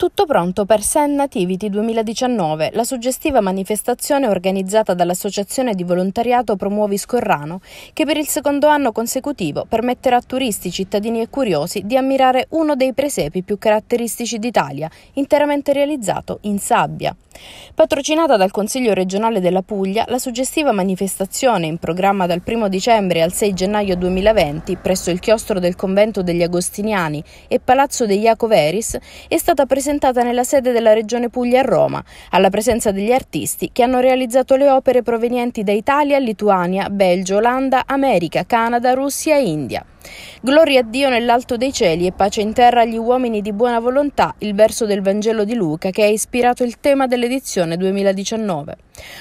Tutto pronto per Sen Nativity 2019, la suggestiva manifestazione organizzata dall'associazione di volontariato Promuovi Scorrano, che per il secondo anno consecutivo permetterà a turisti, cittadini e curiosi di ammirare uno dei presepi più caratteristici d'Italia, interamente realizzato in sabbia. Patrocinata dal Consiglio regionale della Puglia, la suggestiva manifestazione in programma dal 1 dicembre al 6 gennaio 2020 presso il chiostro del convento degli Agostiniani e Palazzo degli Acoveris è stata presentata nella sede della Regione Puglia a Roma, alla presenza degli artisti che hanno realizzato le opere provenienti da Italia, Lituania, Belgio, Olanda, America, Canada, Russia e India. Gloria a Dio nell'alto dei cieli e pace in terra agli uomini di buona volontà, il verso del Vangelo di Luca che ha ispirato il tema dell'edizione 2019.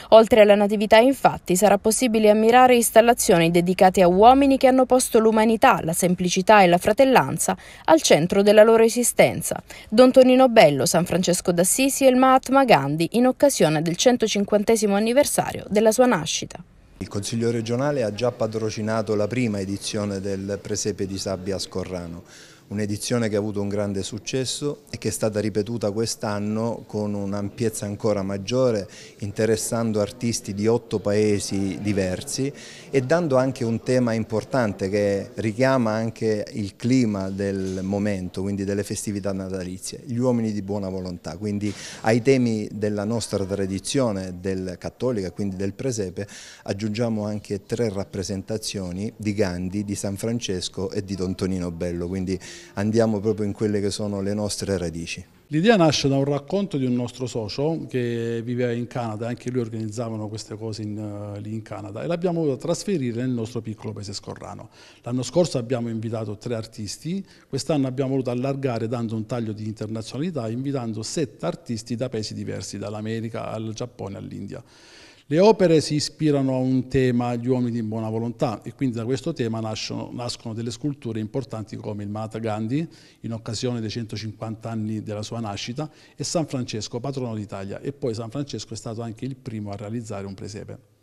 Oltre alla Natività, infatti, sarà possibile ammirare installazioni dedicate a uomini che hanno posto l'umanità, la semplicità e la fratellanza al centro della loro esistenza. Don Tonino Bello, San Francesco d'Assisi e il Mahatma Gandhi in occasione del 150 anniversario della sua nascita. Il Consiglio regionale ha già patrocinato la prima edizione del Presepe di Sabbia a Scorrano un'edizione che ha avuto un grande successo e che è stata ripetuta quest'anno con un'ampiezza ancora maggiore, interessando artisti di otto paesi diversi e dando anche un tema importante che richiama anche il clima del momento, quindi delle festività natalizie, gli uomini di buona volontà, quindi ai temi della nostra tradizione, del cattolica, quindi del presepe, aggiungiamo anche tre rappresentazioni di Gandhi, di San Francesco e di Don Tonino Bello, quindi andiamo proprio in quelle che sono le nostre radici. L'idea nasce da un racconto di un nostro socio che viveva in Canada, anche lui organizzavano queste cose in, uh, lì in Canada e l'abbiamo voluta trasferire nel nostro piccolo paese scorrano. L'anno scorso abbiamo invitato tre artisti, quest'anno abbiamo voluto allargare dando un taglio di internazionalità invitando sette artisti da paesi diversi, dall'America al Giappone all'India. Le opere si ispirano a un tema, gli uomini di buona volontà, e quindi da questo tema nascono, nascono delle sculture importanti come il Mahatma Gandhi, in occasione dei 150 anni della sua nascita, e San Francesco, patrono d'Italia. E poi San Francesco è stato anche il primo a realizzare un presepe.